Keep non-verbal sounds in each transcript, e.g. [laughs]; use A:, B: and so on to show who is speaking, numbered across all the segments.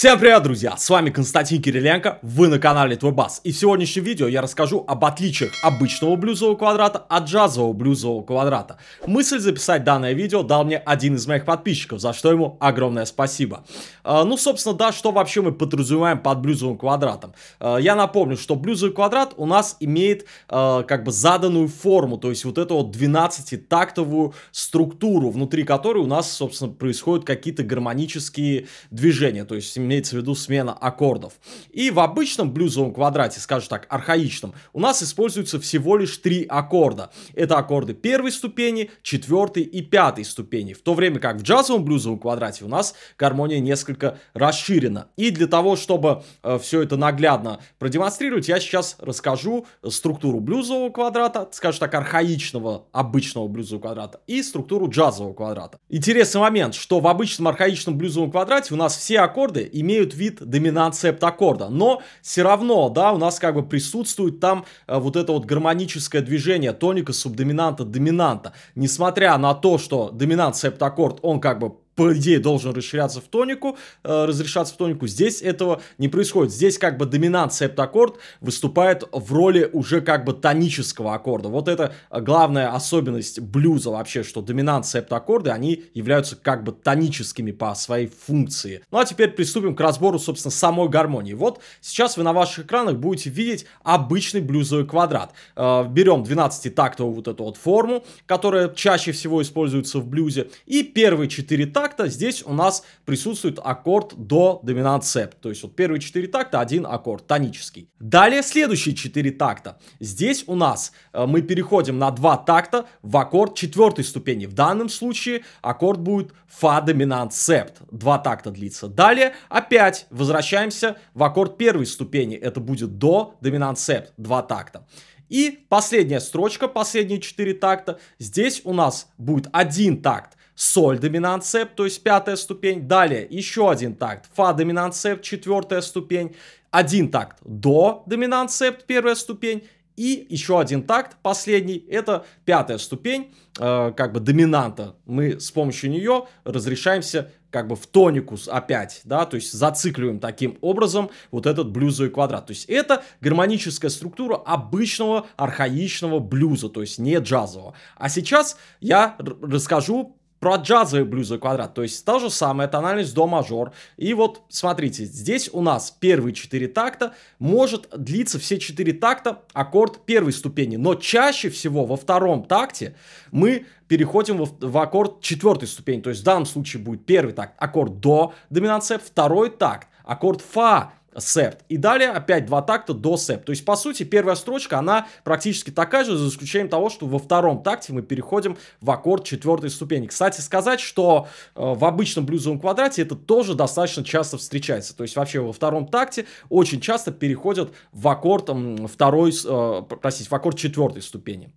A: Всем привет, друзья! С вами Константин Кириленко, вы на канале Твой Бас. И в сегодняшнем видео я расскажу об отличиях обычного блюзового квадрата от джазового блюзового квадрата. Мысль записать данное видео дал мне один из моих подписчиков, за что ему огромное спасибо. А, ну, собственно, да, что вообще мы подразумеваем под блюзовым квадратом? А, я напомню, что блюзовый квадрат у нас имеет а, как бы заданную форму, то есть вот эту вот 12-тактовую структуру, внутри которой у нас, собственно, происходят какие-то гармонические движения, то есть имеется в виду смена аккордов. И в обычном блюзовом квадрате, скажем так, архаичном, у нас используются всего лишь три аккорда. Это аккорды первой ступени, четвертой и пятой ступени. В то время как в джазовом блюзовом квадрате у нас гармония несколько расширена. И для того, чтобы э, все это наглядно продемонстрировать, я сейчас расскажу структуру блюзового квадрата, скажем так, архаичного обычного блюзового квадрата и структуру джазового квадрата. Интересный момент, что в обычном архаичном блюзовом квадрате у нас все аккорды имеют вид доминации септаккорда. Но все равно, да, у нас как бы присутствует там э, вот это вот гармоническое движение тоника, субдоминанта, доминанта. Несмотря на то, что доминант септаккорд, он как бы по идее, должен расширяться в тонику, э, разрешаться в тонику. Здесь этого не происходит. Здесь как бы доминант септаккорд выступает в роли уже как бы тонического аккорда. Вот это э, главная особенность блюза вообще, что доминант септаккорды, они являются как бы тоническими по своей функции. Ну а теперь приступим к разбору, собственно, самой гармонии. Вот сейчас вы на ваших экранах будете видеть обычный блюзовый квадрат. Э, берем 12-тактовую вот эту вот форму, которая чаще всего используется в блюзе, и первые 4 такта такта, здесь у нас присутствует аккорд до доминант септ. То есть вот первые четыре такта, один аккорд тонический. Далее следующие четыре такта. Здесь у нас э, мы переходим на два такта в аккорд четвертой ступени. В данном случае аккорд будет фа доминант септ. Два такта длится. Далее опять возвращаемся в аккорд первой ступени. Это будет до доминант септ. Два такта. И последняя строчка, последние четыре такта. Здесь у нас будет один такт соль доминант цеп, то есть пятая ступень. Далее еще один такт, фа доминант цеп, четвертая ступень. Один такт, до доминант цепт, первая ступень. И еще один такт, последний, это пятая ступень, э, как бы доминанта. Мы с помощью нее разрешаемся как бы в тоникус опять, да, то есть зацикливаем таким образом вот этот блюзовый квадрат. То есть это гармоническая структура обычного архаичного блюза, то есть не джазового. А сейчас я расскажу про джазовый блюзовый квадрат. То есть та же самая тональность до мажор. И вот смотрите, здесь у нас первые четыре такта. Может длиться все четыре такта аккорд первой ступени. Но чаще всего во втором такте мы переходим в, в аккорд четвертой ступени. То есть в данном случае будет первый такт аккорд до доминант второй такт аккорд фа септ. И далее опять два такта до септ. То есть, по сути, первая строчка, она практически такая же, за исключением того, что во втором такте мы переходим в аккорд четвертой ступени. Кстати, сказать, что э, в обычном блюзовом квадрате это тоже достаточно часто встречается. То есть, вообще во втором такте очень часто переходят в аккорд э, второй, э, простите, в аккорд четвертой ступени.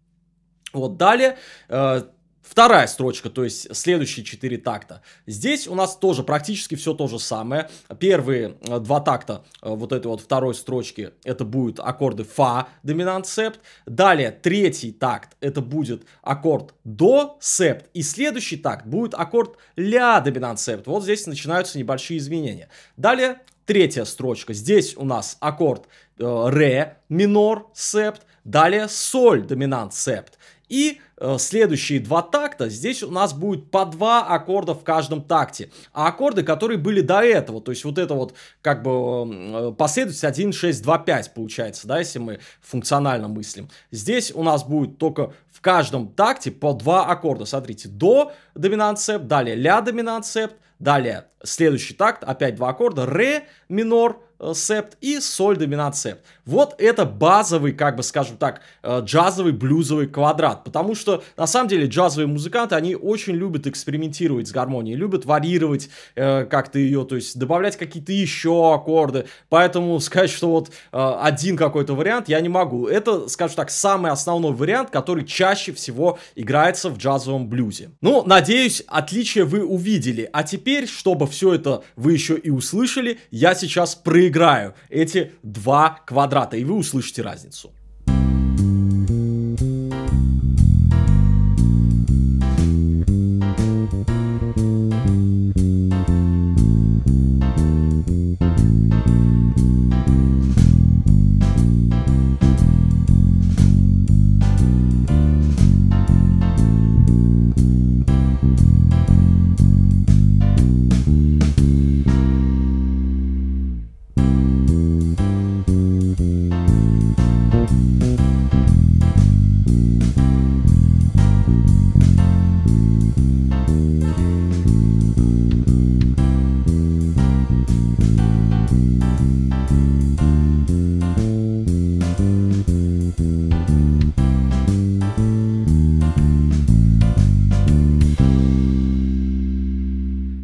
A: Вот далее э, Вторая строчка, то есть следующие четыре такта. Здесь у нас тоже практически все то же самое. Первые э, два такта э, вот этой вот второй строчки это будут аккорды фа доминант септ. Далее третий такт это будет аккорд до септ. И следующий такт будет аккорд ля доминант септ. Вот здесь начинаются небольшие изменения. Далее третья строчка. Здесь у нас аккорд э, ре минор септ. Далее соль доминант септ. И э, следующие два такта, здесь у нас будет по два аккорда в каждом такте. А аккорды, которые были до этого, то есть вот это вот как бы э, э, последовательность 1, 6, 2, 5 получается, да, если мы функционально мыслим. Здесь у нас будет только в каждом такте по два аккорда. Смотрите, до доминант септ, далее ля доминант септ, далее следующий такт, опять два аккорда, ре минор, Э, септ и соль доминант септ. Вот это базовый, как бы скажем так, э, джазовый блюзовый квадрат, потому что на самом деле джазовые музыканты, они очень любят экспериментировать с гармонией, любят варьировать э, как-то ее, то есть добавлять какие-то еще аккорды, поэтому [laughs] сказать, что вот э, один какой-то вариант я не могу. Это, скажем так, самый основной вариант, который чаще всего играется в джазовом блюзе. Ну, надеюсь, отличие вы увидели, а теперь, чтобы все это вы еще и услышали, я сейчас прыгаю играю эти два квадрата, и вы услышите разницу.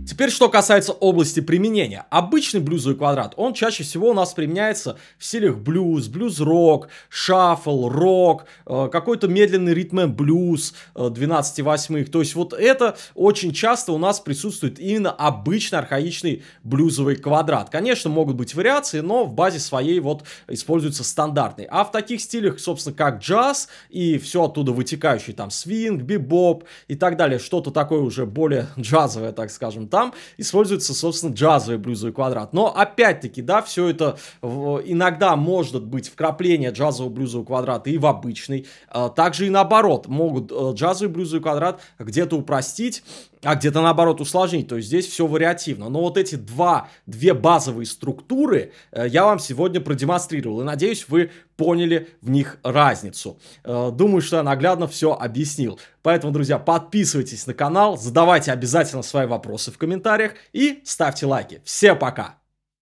A: Теперь, что касается области применения. Обычный блюзовый квадрат, он чаще всего у нас применяется в стилях блюз, блюз-рок, шаффл, рок, э, какой-то медленный ритм блюз 12 э, восьмых. То есть вот это очень часто у нас присутствует именно обычный архаичный блюзовый квадрат. Конечно, могут быть вариации, но в базе своей вот используется стандартный. А в таких стилях, собственно, как джаз и все оттуда вытекающий там свинг, бибоп и так далее, что-то такое уже более [laughs] джазовое, так скажем, так там используется, собственно, джазовый блюзовый квадрат. Но опять-таки, да, все это иногда может быть вкрапление джазового блюзового квадрата и в обычный. А также и наоборот, могут э, джазовый блюзовый квадрат где-то упростить, а где-то наоборот усложнить. То есть здесь все вариативно. Но вот эти два, две базовые структуры э, я вам сегодня продемонстрировал. И надеюсь, вы поняли в них разницу. Э, думаю, что я наглядно все объяснил. Поэтому, друзья, подписывайтесь на канал, задавайте обязательно свои вопросы в комментариях и ставьте лайки. Всем пока!